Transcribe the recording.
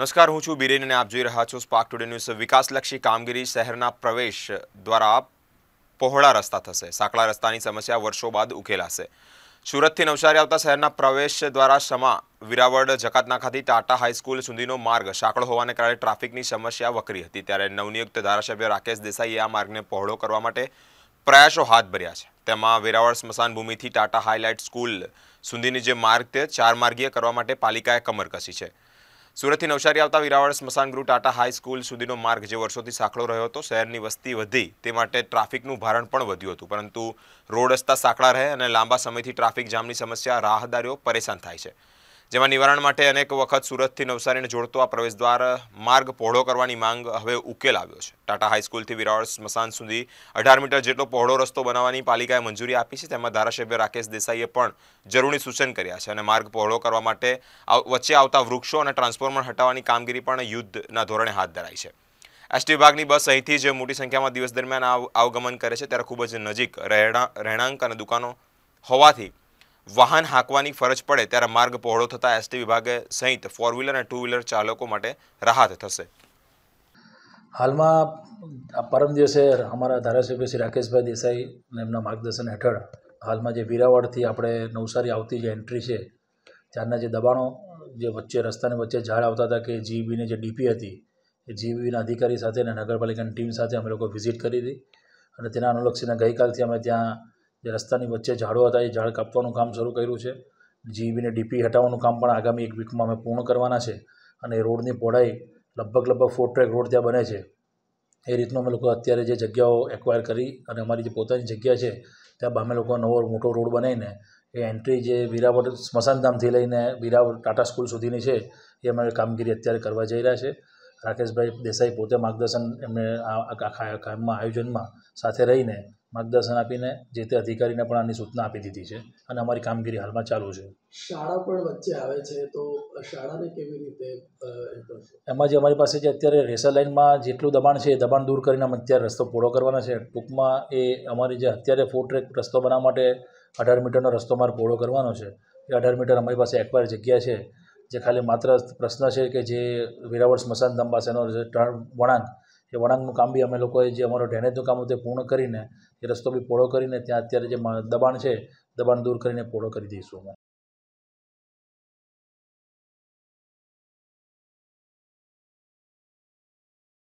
નમસ્કાર હું છું બિરેન અને આપ જોઈ રહ્યા છો સ્પાર્ક ટુડે ન્યૂઝ વિકાસલક્ષી કામગીરી શહેરના પ્રવેશ દ્વારા પહોળા રસ્તા થશે સાંકડા રસ્તાની સમસ્યા વર્ષો બાદ ઉકેલાશે સુરતથી નવસારી આવતા શહેરના પ્રવેશ દ્વારા સમા વિરાવળ જકાતનાખાથી ટાટા હાઈસ્કૂલ સુધીનો માર્ગ સાંકળો હોવાને કારણે ટ્રાફિકની સમસ્યા વકરી હતી ત્યારે નવનિયુક્ત ધારાસભ્ય રાકેશ દેસાઈએ આ માર્ગને પહોળો કરવા માટે પ્રયાસો હાથ ભર્યા છે તેમાં વેરાવળ સ્મશાન ભૂમિથી ટાટા હાઈલાઇટ સ્કૂલ સુધીની જે માર્ગ તે ચાર માર્ગીય કરવા માટે પાલિકાએ કમર કસી છે સુરતથી નવસારી આવતા વિરાવળ સ્મશાન ગૃહ ટાટા હાઈસ્કૂલ સુધીનો માર્ગ જે વર્ષોથી સાંકળો રહ્યો હતો શહેરની વસ્તી વધી તે માટે ટ્રાફિકનું ભારણ પણ વધ્યું હતું પરંતુ રોડ રસ્તા સાંકળા રહે અને લાંબા સમયથી ટ્રાફિક જામની સમસ્યા રાહદારીઓ પરેશાન થાય છે જેમાં નિવારણ માટે અનેક વખત સુરતથી નવસારીને જોડતો આ દ્વાર માર્ગ પહોળો કરવાની માંગ હવે ઉકેલ આવ્યો છે ટાટા હાઈસ્કૂલથી વિરાળ સ્મશાન સુધી અઢાર મીટર જેટલો પહોળો રસ્તો બનાવવાની પાલિકાએ મંજૂરી આપી છે તેમાં ધારાસભ્ય રાકેશ દેસાઈએ પણ જરૂરી સૂચન કર્યા છે અને માર્ગ પહોળો કરવા માટે વચ્ચે આવતા વૃક્ષો અને ટ્રાન્સફોર્મર હટાવવાની કામગીરી પણ યુદ્ધના ધોરણે હાથ ધરાઈ છે એસટી વિભાગની બસ અહીંથી જ મોટી સંખ્યામાં દિવસ દરમિયાન આવગમન કરે છે ત્યારે ખૂબ જ નજીક રહેણાંક અને દુકાનો હોવાથી વાહન હાંકવાની ફરજ પડે ત્યારે માર્ગ પહોળો થતા એસટી વિભાગે સહિત ફોર વ્હીલર અને ટુ વ્હીલર ચાલકો માટે રાહત થશે હાલમાં પરમ દિવસે અમારા ધારાસભ્ય શ્રી રાકેશભાઈ દેસાઈ એમના માર્ગદર્શન હેઠળ હાલમાં જે વીરાવાડથી આપણે નવસારી આવતી જે એન્ટ્રી છે ત્યારના જે દબાણો જે વચ્ચે રસ્તાની વચ્ચે ઝાડ આવતા હતા કે જીબીની e જે ડીપી હતી એ જીબીના e અધિકારી સાથે અને નગરપાલિકાની ટીમ સાથે અમે લોકો વિઝિટ કરી હતી અને તેના અનુલક્ષીને ગઈકાલથી અમે ત્યાં જે રસ્તાની વચ્ચે ઝાડો હતા એ ઝાડ કાપવાનું કામ શરૂ કર્યું છે જીવીને ડીપી હટાવવાનું કામ પણ આગામી એક વીકમાં અમે પૂર્ણ કરવાના છે અને રોડની પહોળાઈ લગભગ લગભગ ફોર ટ્રેક રોડ ત્યાં બને છે એ રીતનું અમે લોકો અત્યારે જે જગ્યાઓ એક્વાયર કરી અને અમારી જે પોતાની જગ્યા છે ત્યાં અમે લોકો નવો મોટો રોડ બનાવીને એ એન્ટ્રી જે વિરાવળ સ્મશાનધામથી લઈને વિરાવળ ટાટા સ્કૂલ સુધીની છે એ અમે કામગીરી અત્યારે કરવા જઈ રહ્યા છે રાકેશભાઈ દેસાઈ પોતે માર્ગદર્શન એમણે આખા કામમાં આયોજનમાં સાથે રહીને માર્ગદર્શન આપીને જે તે અધિકારીને પણ આની સૂચના આપી દીધી છે અને અમારી કામગીરી હાલમાં ચાલુ છે શાળા પણ વચ્ચે આવે છે તો શાળાને કેવી રીતે એમાં જે અમારી પાસે જે અત્યારે રેસર લાઇનમાં જેટલું દબાણ છે એ દબાણ દૂર કરીને અમે અત્યારે રસ્તો પહોળો કરવાના છે ટૂંકમાં એ અમારી જે અત્યારે ફોર ટ્રેક રસ્તો બનાવવા માટે અઢાર મીટરનો રસ્તો મારે પહોળો કરવાનો છે એ અઢાર મીટર અમારી પાસે એકવાર જગ્યા છે જે ખાલી માત્ર પ્રશ્ન છે કે જે વેરાવળ સ્મશાન ધામ પાસેનો વળાંક એ વળાંકનું કામ બી અમે લોકોએ જે અમારો ડ્રેનેજનું કામ હતું તે પૂર્ણ કરીને એ રસ્તો બી પોળો કરીને ત્યાં અત્યારે જે દબાણ છે દબાણ દૂર કરીને પોળો કરી દઈશું અમે